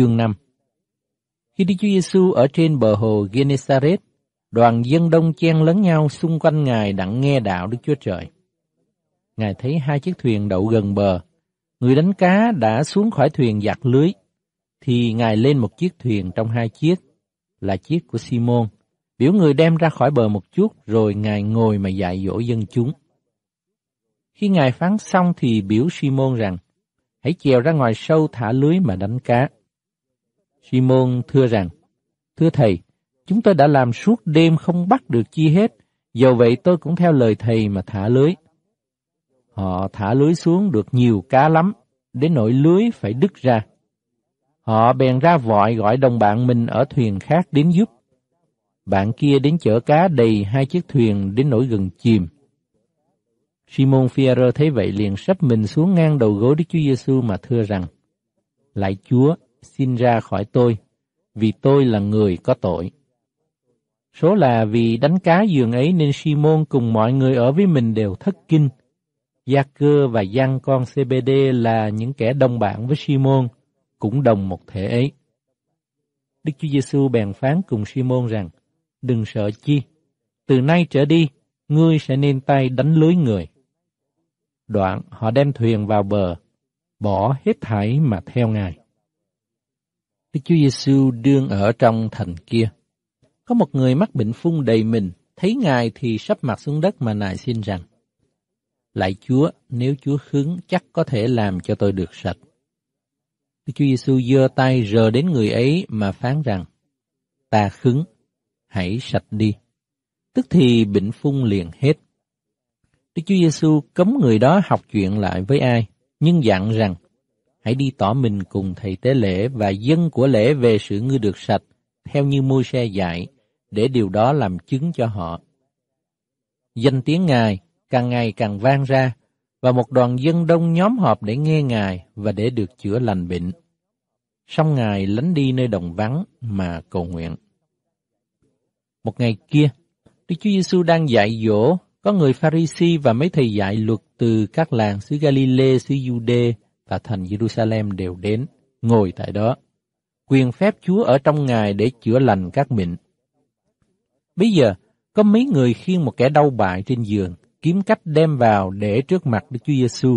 chương 5 Khi Đức Chúa Giêsu ở trên bờ hồ Gennesaret, đoàn dân đông chen lấn nhau xung quanh Ngài đặng nghe đạo Đức Chúa Trời. Ngài thấy hai chiếc thuyền đậu gần bờ, người đánh cá đã xuống khỏi thuyền giặt lưới, thì Ngài lên một chiếc thuyền trong hai chiếc, là chiếc của Simon, biểu người đem ra khỏi bờ một chút rồi Ngài ngồi mà dạy dỗ dân chúng. Khi Ngài phán xong thì biểu Simon rằng, hãy chèo ra ngoài sâu thả lưới mà đánh cá. Simon thưa rằng, Thưa Thầy, chúng tôi đã làm suốt đêm không bắt được chi hết, dầu vậy tôi cũng theo lời Thầy mà thả lưới. Họ thả lưới xuống được nhiều cá lắm, đến nỗi lưới phải đứt ra. Họ bèn ra vội gọi đồng bạn mình ở thuyền khác đến giúp. Bạn kia đến chở cá đầy hai chiếc thuyền đến nỗi gần chìm. Simon Fierro thấy vậy liền sắp mình xuống ngang đầu gối Đức Chúa Giêsu mà thưa rằng: lại Chúa, xin ra khỏi tôi, vì tôi là người có tội. Số là vì đánh cá giường ấy nên Simon cùng mọi người ở với mình đều thất kinh. Gia Cơ và Giăng con CBD là những kẻ đồng bạn với Simon, cũng đồng một thể ấy. Đức Chúa Giêsu bèn phán cùng Simon rằng: "Đừng sợ chi, từ nay trở đi, ngươi sẽ nên tay đánh lưới người." Đoạn họ đem thuyền vào bờ, bỏ hết thảy mà theo Ngài. Đức Chúa Giêsu đương ở trong thành kia. Có một người mắc bệnh phun đầy mình, thấy Ngài thì sắp mặt xuống đất mà nài xin rằng, Lại Chúa, nếu Chúa hứng chắc có thể làm cho tôi được sạch. Đức Chúa Giêsu giơ tay rờ đến người ấy mà phán rằng, Ta hứng, hãy sạch đi. Tức thì bệnh phun liền hết. Đức Chúa Giêsu cấm người đó học chuyện lại với ai, nhưng dặn rằng hãy đi tỏ mình cùng thầy tế lễ và dân của lễ về sự ngươi được sạch, theo như môi xe dạy, để điều đó làm chứng cho họ. Danh tiếng Ngài càng ngày càng vang ra, và một đoàn dân đông nhóm họp để nghe Ngài và để được chữa lành bệnh. Xong Ngài lánh đi nơi đồng vắng mà cầu nguyện. Một ngày kia, Đức Chúa Giêsu đang dạy dỗ, có người Pharisee và mấy thầy dạy luật từ các làng xứ Galilee, xứ Jude và thành Jerusalem đều đến, ngồi tại đó. Quyền phép Chúa ở trong Ngài để chữa lành các bệnh. Bây giờ, có mấy người khiêng một kẻ đau bại trên giường, kiếm cách đem vào để trước mặt Đức Chúa Giêsu.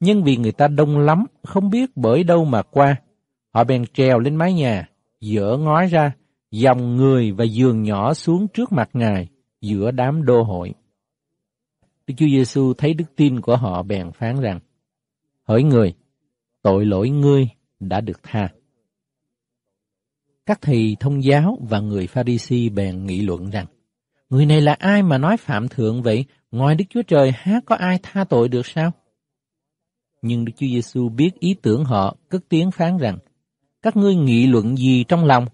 Nhưng vì người ta đông lắm, không biết bởi đâu mà qua, họ bèn trèo lên mái nhà, dỡ ngói ra, dòng người và giường nhỏ xuống trước mặt Ngài giữa đám đô hội. Đức Chúa Giêsu thấy đức tin của họ bèn phán rằng: hỡi người, tội lỗi ngươi đã được tha. Các thầy thông giáo và người pha ri si bèn nghị luận rằng, Người này là ai mà nói phạm thượng vậy, ngoài Đức Chúa Trời há có ai tha tội được sao? Nhưng Đức Chúa Giêsu biết ý tưởng họ, cất tiếng phán rằng, Các ngươi nghị luận gì trong lòng?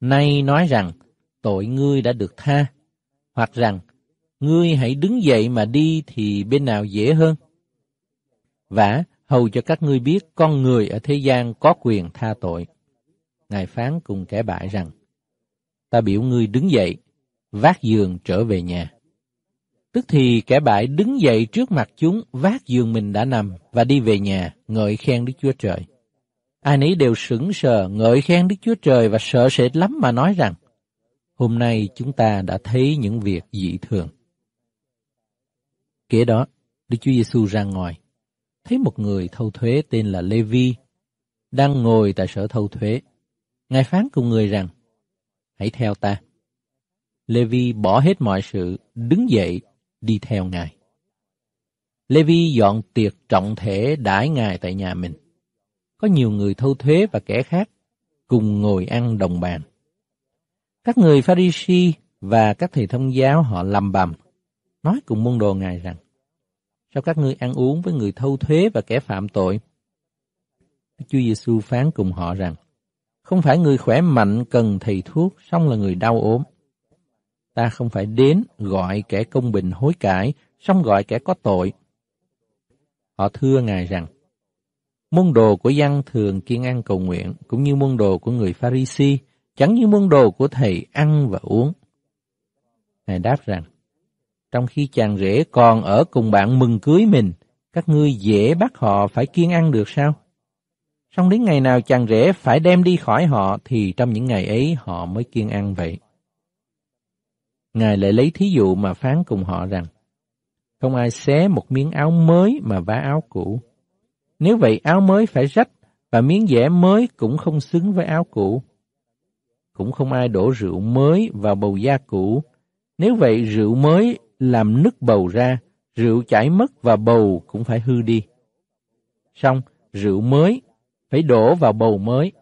Nay nói rằng, tội ngươi đã được tha, hoặc rằng, ngươi hãy đứng dậy mà đi thì bên nào dễ hơn? vả hầu cho các ngươi biết con người ở thế gian có quyền tha tội. Ngài phán cùng kẻ bại rằng, ta biểu ngươi đứng dậy, vác giường trở về nhà. Tức thì kẻ bại đứng dậy trước mặt chúng, vác giường mình đã nằm và đi về nhà, ngợi khen Đức Chúa Trời. Ai nấy đều sững sờ, ngợi khen Đức Chúa Trời và sợ sệt lắm mà nói rằng, hôm nay chúng ta đã thấy những việc dị thường. Kế đó, Đức Chúa Giêsu ra ngoài, thấy một người thâu thuế tên là Lê Vi, đang ngồi tại sở thâu thuế. Ngài phán cùng người rằng, hãy theo ta. Lê Vi bỏ hết mọi sự, đứng dậy, đi theo Ngài. Lê Vi dọn tiệc trọng thể đãi Ngài tại nhà mình. Có nhiều người thâu thuế và kẻ khác cùng ngồi ăn đồng bàn. Các người pha và các thầy thông giáo họ lầm bầm, nói cùng môn đồ Ngài rằng, sao các ngươi ăn uống với người thâu thuế và kẻ phạm tội? Chúa Giêsu phán cùng họ rằng, không phải người khỏe mạnh cần thầy thuốc, xong là người đau ốm. Ta không phải đến gọi kẻ công bình hối cải, xong gọi kẻ có tội. Họ thưa Ngài rằng, môn đồ của dân thường kiên ăn cầu nguyện, cũng như môn đồ của người Pharisee, chẳng như môn đồ của thầy ăn và uống. Ngài đáp rằng, trong khi chàng rể còn ở cùng bạn mừng cưới mình, các ngươi dễ bắt họ phải kiên ăn được sao? Xong đến ngày nào chàng rể phải đem đi khỏi họ thì trong những ngày ấy họ mới kiên ăn vậy. Ngài lại lấy thí dụ mà phán cùng họ rằng, không ai xé một miếng áo mới mà vá áo cũ. Nếu vậy áo mới phải rách và miếng vẽ mới cũng không xứng với áo cũ. Cũng không ai đổ rượu mới vào bầu da cũ. Nếu vậy rượu mới làm nứt bầu ra, rượu chảy mất và bầu cũng phải hư đi. Xong, rượu mới phải đổ vào bầu mới.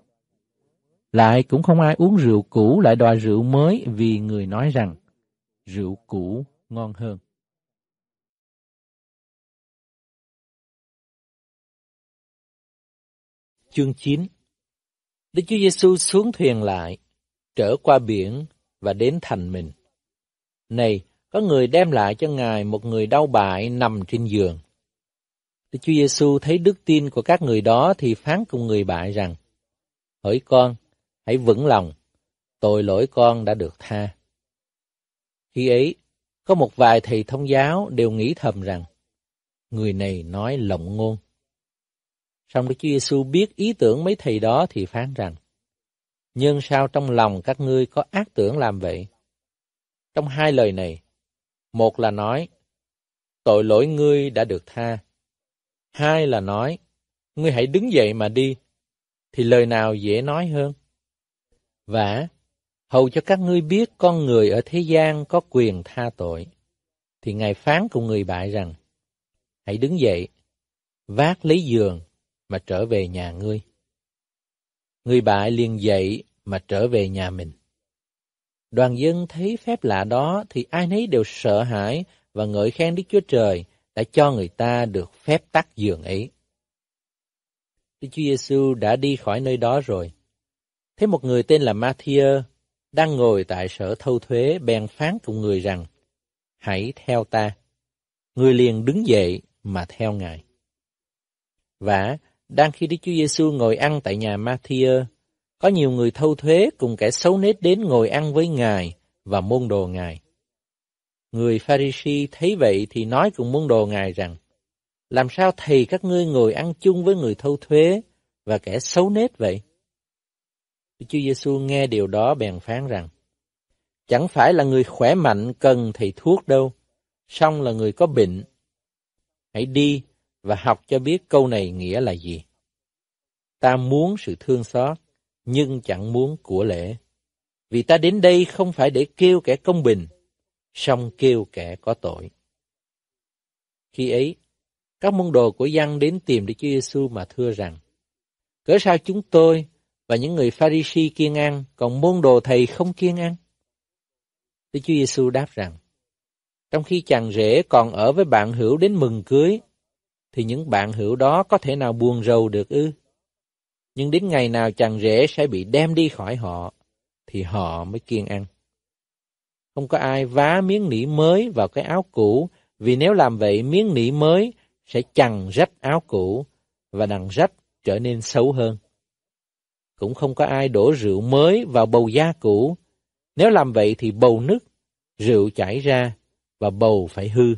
Lại cũng không ai uống rượu cũ lại đòi rượu mới vì người nói rằng rượu cũ ngon hơn. Chương 9 Đức Chúa Giêsu xuống thuyền lại, trở qua biển và đến thành mình. Này, có người đem lại cho Ngài một người đau bại nằm trên giường. Đức Chúa Giêsu thấy đức tin của các người đó thì phán cùng người bại rằng, Hỡi con, hãy vững lòng, tội lỗi con đã được tha. Khi ấy, có một vài thầy thông giáo đều nghĩ thầm rằng, người này nói lộng ngôn. Song Đức Chúa Giêsu biết ý tưởng mấy thầy đó thì phán rằng, nhưng sao trong lòng các ngươi có ác tưởng làm vậy? Trong hai lời này, một là nói, tội lỗi ngươi đã được tha. Hai là nói, ngươi hãy đứng dậy mà đi, thì lời nào dễ nói hơn. Và hầu cho các ngươi biết con người ở thế gian có quyền tha tội, thì Ngài phán cùng người bại rằng, hãy đứng dậy, vác lấy giường mà trở về nhà ngươi. Người bại liền dậy mà trở về nhà mình. Đoàn dân thấy phép lạ đó thì ai nấy đều sợ hãi và ngợi khen Đức Chúa Trời đã cho người ta được phép tắt giường ấy. Đức Chúa Giêsu đã đi khỏi nơi đó rồi. thấy một người tên là Matthew đang ngồi tại sở thâu thuế bèn phán cùng người rằng, hãy theo ta. Người liền đứng dậy mà theo Ngài. Và đang khi Đức Chúa Giêsu ngồi ăn tại nhà Matthew, có nhiều người thâu thuế cùng kẻ xấu nết đến ngồi ăn với Ngài và môn đồ Ngài. Người Pharisee thấy vậy thì nói cùng môn đồ Ngài rằng, Làm sao thầy các ngươi ngồi ăn chung với người thâu thuế và kẻ xấu nết vậy? Chúa Giêsu nghe điều đó bèn phán rằng, Chẳng phải là người khỏe mạnh cần thầy thuốc đâu, song là người có bệnh. Hãy đi và học cho biết câu này nghĩa là gì. Ta muốn sự thương xót, nhưng chẳng muốn của lễ. Vì ta đến đây không phải để kêu kẻ công bình, song kêu kẻ có tội. Khi ấy, các môn đồ của dân đến tìm Đức Chúa Giêsu mà thưa rằng, Cớ sao chúng tôi và những người Pha-ri-si kiêng ăn, còn môn đồ thầy không kiên ăn? Đức Chúa Giêsu đáp rằng, Trong khi chàng rể còn ở với bạn hữu đến mừng cưới, thì những bạn hữu đó có thể nào buồn rầu được ư? nhưng đến ngày nào chàng rể sẽ bị đem đi khỏi họ, thì họ mới kiêng ăn. Không có ai vá miếng nỉ mới vào cái áo cũ, vì nếu làm vậy miếng nỉ mới sẽ chằng rách áo cũ, và đằng rách trở nên xấu hơn. Cũng không có ai đổ rượu mới vào bầu da cũ, nếu làm vậy thì bầu nứt, rượu chảy ra, và bầu phải hư.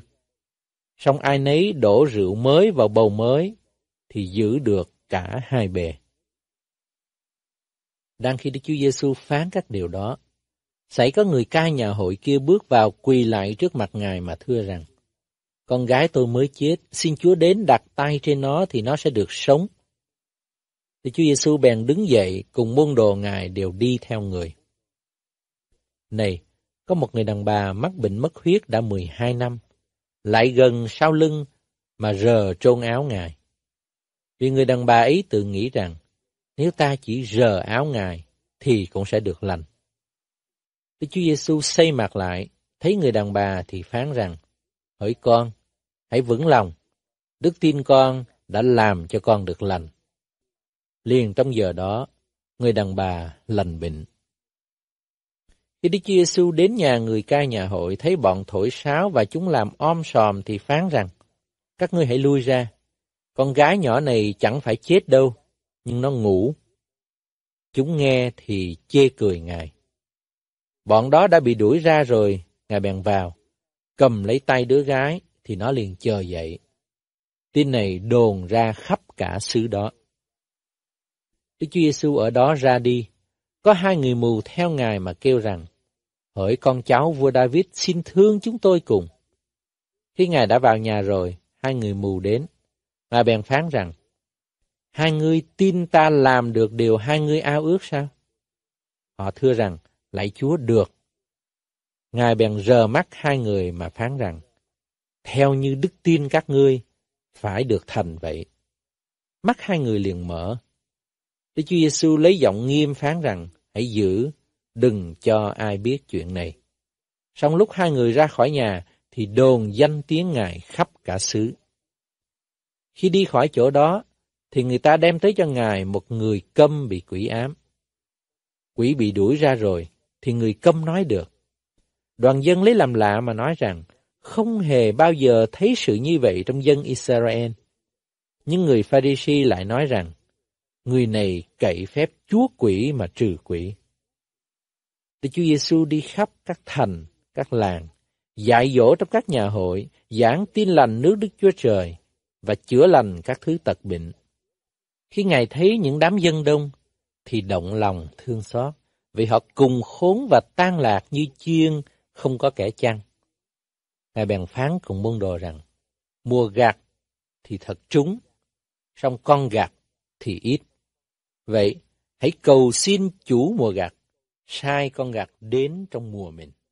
Xong ai nấy đổ rượu mới vào bầu mới, thì giữ được cả hai bề đang khi Đức Chúa Giêsu phán các điều đó. Xảy có người cai nhà hội kia bước vào quỳ lại trước mặt Ngài mà thưa rằng, Con gái tôi mới chết, xin Chúa đến đặt tay trên nó thì nó sẽ được sống. Thì Chúa Giêsu bèn đứng dậy cùng môn đồ Ngài đều đi theo người. Này, có một người đàn bà mắc bệnh mất huyết đã 12 năm, lại gần sau lưng mà rờ trôn áo Ngài. Vì người đàn bà ấy tự nghĩ rằng, nếu ta chỉ rờ áo Ngài, thì cũng sẽ được lành. Đức Chúa Giêsu xây mặt lại, thấy người đàn bà thì phán rằng, Hỡi con, hãy vững lòng, đức tin con đã làm cho con được lành. Liền trong giờ đó, người đàn bà lành bệnh. Khi Đức Chúa Giêsu đến nhà người cai nhà hội thấy bọn thổi sáo và chúng làm om sòm thì phán rằng: Các ngươi hãy lui ra, con gái nhỏ này chẳng phải chết đâu, nhưng nó ngủ. Chúng nghe thì chê cười Ngài. Bọn đó đã bị đuổi ra rồi, Ngài bèn vào, cầm lấy tay đứa gái thì nó liền chờ dậy. Tin này đồn ra khắp cả xứ đó. Đức Chúa Giêsu ở đó ra đi, có hai người mù theo Ngài mà kêu rằng, hỡi con cháu vua David xin thương chúng tôi cùng. Khi Ngài đã vào nhà rồi, hai người mù đến. Ngài bèn phán rằng, Hai ngươi tin ta làm được điều hai ngươi ao ước sao? Họ thưa rằng, lạy Chúa được. Ngài bèn rờ mắt hai người mà phán rằng, theo như đức tin các ngươi, phải được thành vậy. Mắt hai người liền mở. Đức Chúa Giêsu lấy giọng nghiêm phán rằng, hãy giữ, đừng cho ai biết chuyện này. Xong lúc hai người ra khỏi nhà, thì đồn danh tiếng Ngài khắp cả xứ. Khi đi khỏi chỗ đó, thì người ta đem tới cho Ngài một người câm bị quỷ ám. Quỷ bị đuổi ra rồi, thì người câm nói được. Đoàn dân lấy làm lạ mà nói rằng, không hề bao giờ thấy sự như vậy trong dân Israel. Nhưng người Pharisee lại nói rằng, người này cậy phép chúa quỷ mà trừ quỷ. Đức Chúa Giêsu đi khắp các thành, các làng, dạy dỗ trong các nhà hội, giảng tin lành nước Đức Chúa Trời và chữa lành các thứ tật bệnh. Khi Ngài thấy những đám dân đông, thì động lòng thương xót, vì họ cùng khốn và tan lạc như chiên, không có kẻ chăn. Ngài bèn phán cùng môn đồ rằng, mùa gạt thì thật trúng, song con gạt thì ít. Vậy, hãy cầu xin chủ mùa gạt, sai con gạt đến trong mùa mình.